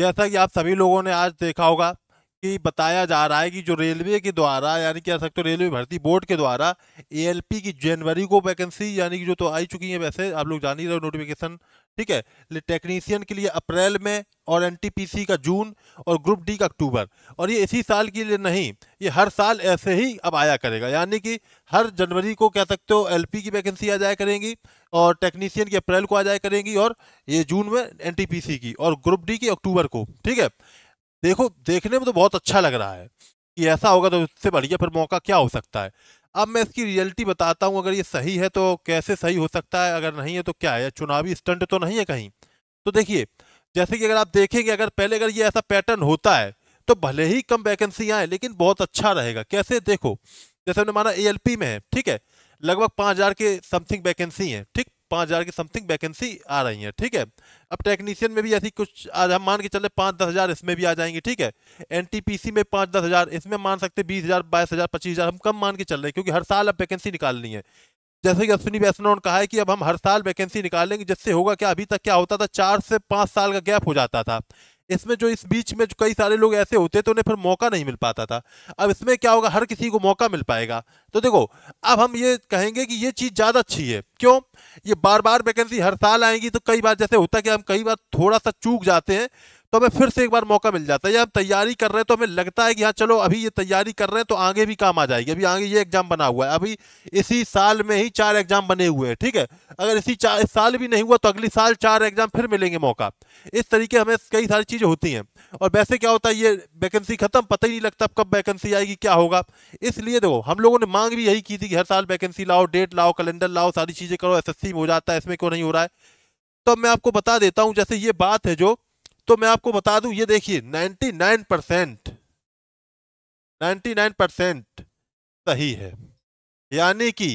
जैसा कि आप सभी लोगों ने आज देखा होगा कि बताया जा रहा है कि जो रेलवे के द्वारा यानी कह सकते हो रेलवे भर्ती बोर्ड के द्वारा एएलपी की जनवरी को वैकेंसी यानी कि जो तो आई चुकी है वैसे आप लोग जान ही रहे हो नोटिफिकेशन ठीक है टेक्नीशियन के लिए अप्रैल में और एनटीपीसी का जून और ग्रुप डी का अक्टूबर और ये इसी साल के लिए नहीं ये हर साल ऐसे ही अब आया करेगा यानी कि हर जनवरी को कह सकते हो एलपी की वैकेंसी आ जाया करेंगी और टेक्नीशियन की अप्रैल को आ जाया करेंगी और ये जून में एनटीपीसी की और ग्रुप डी की अक्टूबर को ठीक है देखो देखने में तो बहुत अच्छा लग रहा है कि ऐसा होगा तो उससे बढ़िया फिर मौका क्या हो सकता है अब मैं इसकी रियलिटी बताता हूँ अगर ये सही है तो कैसे सही हो सकता है अगर नहीं है तो क्या है चुनावी स्टंट तो नहीं है कहीं तो देखिए जैसे कि अगर आप देखेंगे अगर पहले अगर ये ऐसा पैटर्न होता है तो भले ही कम वैकेंसी आए लेकिन बहुत अच्छा रहेगा कैसे देखो जैसे हमने माना ए में है ठीक है लगभग पाँच हज़ार के समथिंग वैकेंसी हैं ठीक पाँच हज़ार की समथिंग वैकेंसी आ रही है ठीक है अब टेक्नीशियन में भी ऐसी कुछ आज हम मान के चले पाँच दस हज़ार इसमें भी आ जाएंगे ठीक है एनटीपीसी में पाँच दस हज़ार इसमें मान सकते बीस हज़ार बाईस हज़ार पच्चीस हज़ार हम कम मान के चल रहे हैं क्योंकि हर साल अब वैकेंसी निकालनी है जैसे कि अश्विनी वैष्णव ने कहा है कि अब हम हर साल वैकेंसी निकालेंगे जिससे होगा क्या अभी तक क्या होता था चार से पाँच साल का गैप हो जाता था इसमें जो इस बीच में जो कई सारे लोग ऐसे होते तो उन्हें फिर मौका नहीं मिल पाता था अब इसमें क्या होगा हर किसी को मौका मिल पाएगा तो देखो अब हम ये कहेंगे कि ये चीज़ ज़्यादा अच्छी है क्यों ये बार बार वैकेंसी हर साल आएगी तो कई बार जैसे होता है कि हम कई बार थोड़ा सा चूक जाते हैं तो हमें फिर से एक बार मौका मिल जाता है या हम तैयारी कर रहे हैं तो हमें लगता है कि हाँ चलो अभी ये तैयारी कर रहे हैं तो आगे भी काम आ जाएगी अभी आगे ये एग्जाम बना हुआ है अभी इसी साल में ही चार एग्जाम बने हुए हैं ठीक है अगर इसी चार इस साल भी नहीं हुआ तो अगली साल चार एग्जाम फिर मिलेंगे मौका इस तरीके हमें कई सारी चीज़ें होती हैं और वैसे क्या होता है ये वैकेंसी खत्म पता ही नहीं लगता कब वैकेंसी आएगी क्या होगा इसलिए देखो हम लोगों ने मांग भी यही की थी कि हर साल वैकेंसी लाओ डेट लाओ कैलेंडर लाओ सारी चीज़ें करो एस में हो जाता है इसमें क्यों नहीं हो रहा है तो मैं आपको बता देता हूँ जैसे ये बात है जो तो मैं आपको बता दूं ये देखिए 99 परसेंट नाइन्टी नाइन परसेंट सही है यानी कि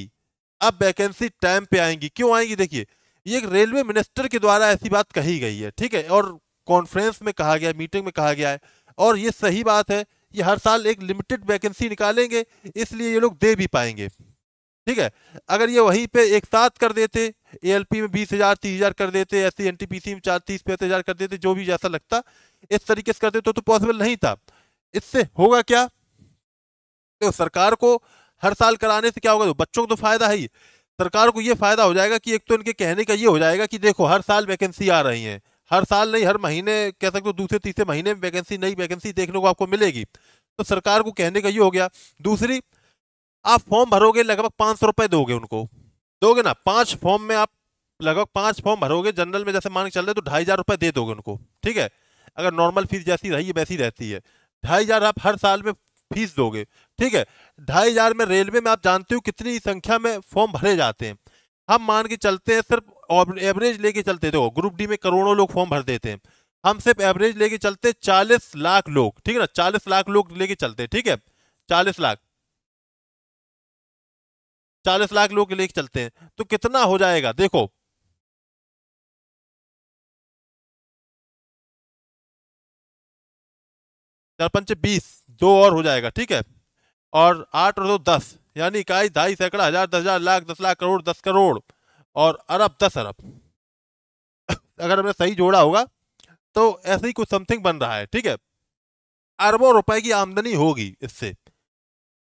अब वैकेंसी टाइम पे आएंगी क्यों आएंगी देखिए ये रेलवे मिनिस्टर के द्वारा ऐसी बात कही गई है ठीक है और कॉन्फ्रेंस में कहा गया मीटिंग में कहा गया है और ये सही बात है ये हर साल एक लिमिटेड वैकेंसी निकालेंगे इसलिए ये लोग दे भी पाएंगे ठीक है अगर ये वहीं पे एक साथ कर देते एएलपी में बीस हजार तीस हजार कर देते ऐसे एनटीपीसी में चार तीस पैंतीस हजार कर देते जो भी जैसा लगता इस तरीके से करते तो, तो पॉसिबल नहीं था इससे होगा क्या तो सरकार को हर साल कराने से क्या होगा तो बच्चों को तो फायदा है ही सरकार को ये फायदा हो जाएगा कि एक तो इनके कहने का ये हो जाएगा कि देखो हर साल वैकेंसी आ रही है हर साल नहीं हर महीने कह सकते हो दूसरे तीसरे महीने में वैकेंसी नई वैकेंसी देखने को आपको मिलेगी तो सरकार को कहने का ये हो गया दूसरी आप फॉर्म भरोगे लगभग पाँच सौ रुपये दोगे उनको दोगे ना पांच फॉर्म में आप लगभग पांच फॉर्म भरोगे जनरल में जैसे मान के चल रहे तो ढाई हजार रुपये दे दोगे उनको ठीक है अगर नॉर्मल फीस जैसी रही वैसी रहती है ढाई हजार आप हर साल में फीस दोगे ठीक है ढाई हजार में रेलवे में आप जानते हो कितनी संख्या में फॉर्म भरे जाते हैं हम मान के चलते हैं सिर्फ एवरेज लेके चलते देखो ग्रुप डी में करोड़ों लोग फॉर्म भर देते हैं हम सिर्फ एवरेज लेके चलते चालीस लाख लोग ठीक है ना चालीस लाख लोग लेके चलते ठीक है चालीस लाख चालीस लाख लोग लेके चलते हैं तो कितना हो जाएगा देखो चार पंच बीस दो और हो जाएगा ठीक है और आठ और दो दस यानी इकाई ढाई सैकड़ा हजार दस हजार लाख दस लाख करोड़ दस करोड़ और अरब दस अरब अगर हमने सही जोड़ा होगा तो ऐसे ही कुछ समथिंग बन रहा है ठीक है अरबों रुपए की आमदनी होगी इससे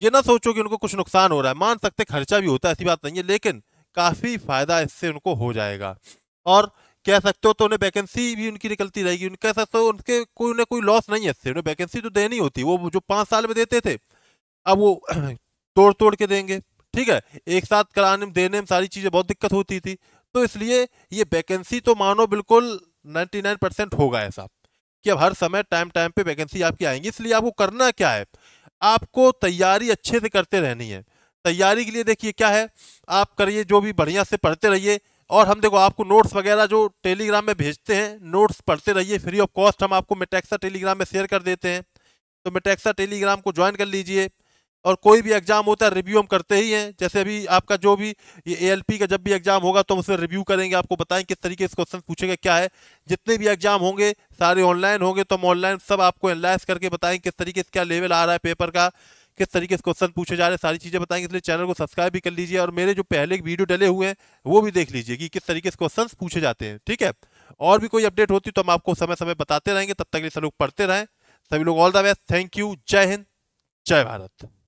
ये ना सोचो कि उनको कुछ नुकसान हो रहा है मान सकते खर्चा भी होता है ऐसी बात नहीं है लेकिन काफ़ी फ़ायदा इससे उनको हो जाएगा और कह सकते हो तो उन्हें वैकेंसी भी उनकी निकलती रहेगी उन कह सकते हो उनके कोई उन्हें कोई लॉस नहीं है इससे उन्हें वैकेंसी तो देनी होती वो जो पाँच साल में देते थे अब वो तोड़ तोड़ के देंगे ठीक है एक साथ कराने में देने में सारी चीज़ें बहुत दिक्कत होती थी तो इसलिए ये वैकेंसी तो मानो बिल्कुल नाइन्टी परसेंट होगा ऐसा कि अब हर समय टाइम टाइम पर वैकेंसी आपकी आएंगी इसलिए आपको करना क्या है आपको तैयारी अच्छे से करते रहनी है तैयारी के लिए देखिए क्या है आप करिए जो भी बढ़िया से पढ़ते रहिए और हम देखो आपको नोट्स वगैरह जो टेलीग्राम में भेजते हैं नोट्स पढ़ते रहिए फ्री ऑफ कॉस्ट हम आपको मेटेक्सा टेलीग्राम में शेयर कर देते हैं तो मेटेक्सा टेलीग्राम को ज्वाइन कर लीजिए और कोई भी एग्ज़ाम होता है रिव्यू हम करते ही हैं जैसे अभी आपका जो भी ये ए का जब भी एग्ज़ाम होगा तो हम उसमें रिव्यू करेंगे आपको बताएं किस तरीके से क्वेश्चन पूछेगा क्या है जितने भी एग्ज़ाम होंगे सारे ऑनलाइन होंगे तो हम ऑनलाइन सब आपको एनालाइज करके बताएंगे किस तरीके से क्या लेवल आ रहा है पेपर का किस तरीके से क्वेश्चन पूछे जा रहे हैं सारी चीज़ें बताएंगे इसलिए चैनल को सब्सक्राइब भी कर लीजिए और मेरे जो पहले वीडियो डले हुए हैं वो भी देख लीजिए कि किस तरीके से क्वेश्चन पूछे जाते हैं ठीक है और भी कोई अपडेट होती तो हम आपको समय समय बताते रहेंगे तब तक लिए सब लोग पढ़ते रहें सभी लोग all the best thank you जय हिंद जय भारत